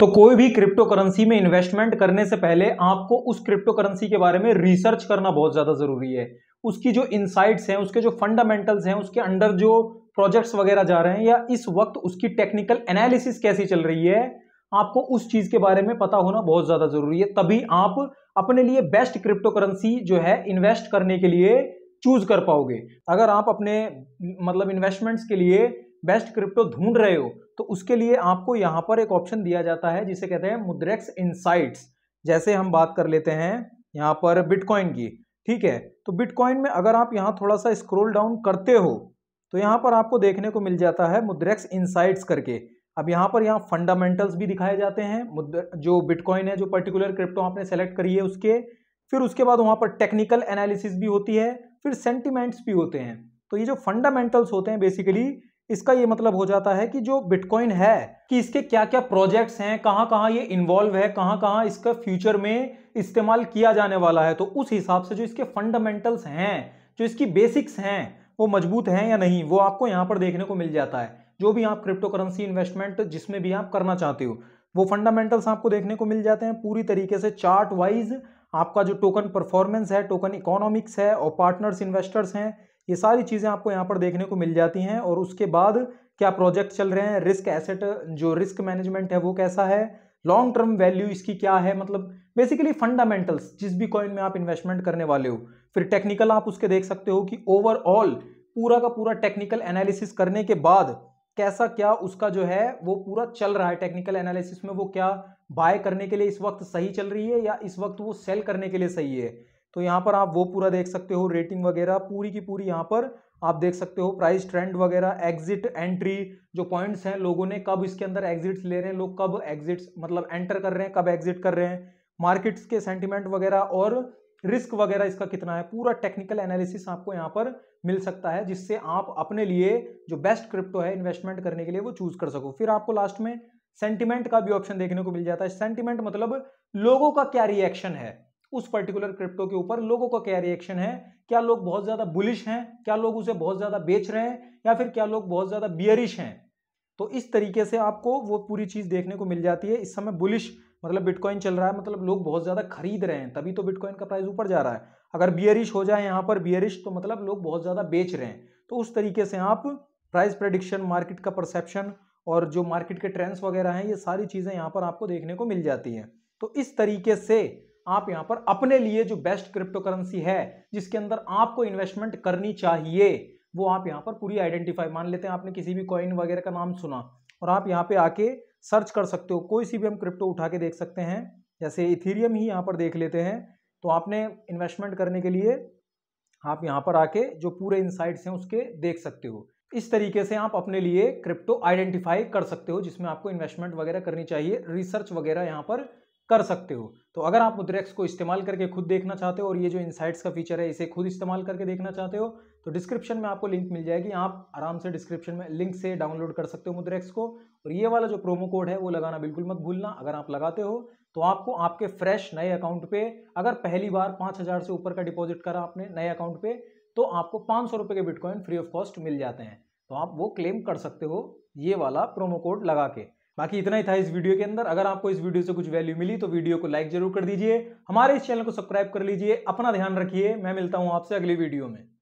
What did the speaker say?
तो कोई भी क्रिप्टो करेंसी में इन्वेस्टमेंट करने से पहले आपको उस क्रिप्टो करेंसी के बारे में रिसर्च करना बहुत ज़्यादा ज़रूरी है उसकी जो इंसाइट्स हैं उसके जो फंडामेंटल्स हैं उसके अंडर जो प्रोजेक्ट्स वगैरह जा रहे हैं या इस वक्त उसकी टेक्निकल एनालिसिस कैसी चल रही है आपको उस चीज़ के बारे में पता होना बहुत ज़्यादा ज़रूरी है तभी आप अपने लिए बेस्ट क्रिप्टो करेंसी जो है इन्वेस्ट करने के लिए चूज कर पाओगे अगर आप अपने मतलब इन्वेस्टमेंट्स के लिए बेस्ट क्रिप्टो ढूंढ रहे हो तो उसके लिए आपको यहाँ पर एक ऑप्शन दिया जाता है जिसे कहते हैं मुद्रेक्स इनसाइट्स जैसे हम बात कर लेते हैं यहाँ पर बिटकॉइन की ठीक है तो बिटकॉइन में अगर आप यहाँ थोड़ा सा स्क्रोल डाउन करते हो तो यहाँ पर आपको देखने को मिल जाता है मुद्रेक्स इनसाइट्स करके अब यहाँ पर यहाँ फंडामेंटल्स भी दिखाए जाते हैं जो बिटकॉइन है जो पर्टिकुलर क्रिप्टो आपने सेलेक्ट करी है उसके फिर उसके बाद वहाँ पर टेक्निकल एनालिसिस भी होती है फिर सेंटिमेंट्स भी होते हैं तो ये जो फंडामेंटल्स होते हैं बेसिकली इसका ये मतलब हो जाता है कि जो बिटकॉइन है कि इसके क्या क्या प्रोजेक्ट्स हैं कहाँ कहाँ ये इन्वॉल्व है कहाँ कहाँ इसका फ्यूचर में इस्तेमाल किया जाने वाला है तो उस हिसाब से जो इसके फंडामेंटल्स हैं जो इसकी बेसिक्स हैं वो मजबूत हैं या नहीं वो आपको यहाँ पर देखने को मिल जाता है जो भी आप क्रिप्टो करेंसी इन्वेस्टमेंट जिसमें भी आप करना चाहते हो वो फंडामेंटल्स आपको देखने को मिल जाते हैं पूरी तरीके से चार्ट वाइज आपका जो टोकन परफॉर्मेंस है टोकन इकोनॉमिक्स है और पार्टनर्स इन्वेस्टर्स हैं ये सारी चीज़ें आपको यहाँ पर देखने को मिल जाती हैं और उसके बाद क्या प्रोजेक्ट चल रहे हैं रिस्क एसेट जो रिस्क मैनेजमेंट है वो कैसा है लॉन्ग टर्म वैल्यू इसकी क्या है मतलब बेसिकली फंडामेंटल्स जिस भी कॉइन में आप इन्वेस्टमेंट करने वाले हो फिर टेक्निकल आप उसके देख सकते हो कि ओवरऑल पूरा का पूरा टेक्निकल एनालिसिस करने के बाद कैसा क्या उसका जो है वो पूरा चल रहा है टेक्निकल एनालिसिस में वो क्या बाय करने के लिए इस वक्त सही चल रही है या इस वक्त वो सेल करने के लिए सही है तो यहाँ पर आप वो पूरा देख सकते हो रेटिंग वगैरह पूरी की पूरी यहाँ पर आप देख सकते हो प्राइस ट्रेंड वगैरह एग्जिट एंट्री जो पॉइंट्स हैं लोगों ने कब इसके अंदर एग्जिट्स ले रहे हैं लोग कब एग्जिट्स मतलब एंटर कर रहे हैं कब एग्जिट कर रहे हैं मार्केट्स के सेंटिमेंट वगैरह और रिस्क वगैरह इसका कितना है पूरा टेक्निकल एनालिसिस आपको यहाँ पर मिल सकता है जिससे आप अपने लिए जो बेस्ट क्रिप्टो है इन्वेस्टमेंट करने के लिए वो चूज कर सको फिर आपको लास्ट में सेंटिमेंट का भी ऑप्शन देखने को मिल जाता है सेंटिमेंट मतलब लोगों का क्या रिएक्शन है उस पर्टिकुलर क्रिप्टो के ऊपर लोगों का क्या रिएक्शन है क्या लोग बहुत ज़्यादा बुलिश हैं क्या लोग उसे बहुत ज़्यादा बेच रहे हैं या फिर क्या लोग बहुत ज़्यादा बियरिश हैं तो इस तरीके से आपको वो पूरी चीज़ देखने को मिल जाती है इस समय बुलिश मतलब बिटकॉइन चल रहा है मतलब लोग बहुत ज़्यादा खरीद रहे हैं तभी तो बिटकॉइन का प्राइस ऊपर जा रहा है अगर बियरिश हो जाए यहाँ पर बियरिश तो मतलब लोग बहुत ज़्यादा बेच रहे हैं तो उस तरीके से आप प्राइस प्रडिक्शन मार्केट का परसेप्शन और जो मार्केट के ट्रेंड्स वगैरह हैं ये सारी चीज़ें यहाँ पर आपको देखने को मिल जाती हैं तो इस तरीके से आप यहां पर अपने लिए जो बेस्ट क्रिप्टो करेंसी है जिसके अंदर आपको इन्वेस्टमेंट करनी चाहिए वो आप यहाँ पर पूरी आइडेंटिफाई मान लेते हैं आपने किसी भी कॉइन वगैरह का नाम सुना और आप यहाँ पे आके सर्च कर सकते हो कोई सी भी हम क्रिप्टो उठा के देख सकते हैं जैसे इथीरियम ही यहाँ पर देख लेते हैं तो आपने इन्वेस्टमेंट करने के लिए आप यहाँ पर आके जो पूरे इनसाइट्स हैं उसके देख सकते हो इस तरीके से आप अपने लिए क्रिप्टो आइडेंटिफाई कर सकते हो जिसमें आपको इन्वेस्टमेंट वगैरह करनी चाहिए रिसर्च वगैरह यहाँ पर कर सकते हो तो अगर आप मुद्रेक्स को इस्तेमाल करके खुद देखना चाहते हो और ये जो इनसाइट्स का फीचर है इसे खुद इस्तेमाल करके देखना चाहते हो तो डिस्क्रिप्शन में आपको लिंक मिल जाएगी आप आराम से डिस्क्रिप्शन में लिंक से डाउनलोड कर सकते हो मुद्रेक्स को और ये वाला जो प्रोमो कोड है वो लगाना बिल्कुल मत भूलना अगर आप लगाते हो तो आपको आपके फ्रेश नए अकाउंट पे अगर पहली बार पाँच हज़ार से ऊपर का डिपॉजिट करा आपने नए अकाउंट पे तो आपको पाँच सौ रुपये के बिटकॉइन फ्री ऑफ कॉस्ट मिल जाते हैं तो आप वो क्लेम कर सकते हो ये वाला प्रोमो कोड लगा के बाकी इतना ही था इस वीडियो के अंदर अगर आपको इस वीडियो से कुछ वैल्यू मिली तो वीडियो को लाइक जरूर कर दीजिए हमारे इस चैनल को सब्सक्राइब कर लीजिए अपना ध्यान रखिए मैं मिलता हूँ आपसे अगली वीडियो में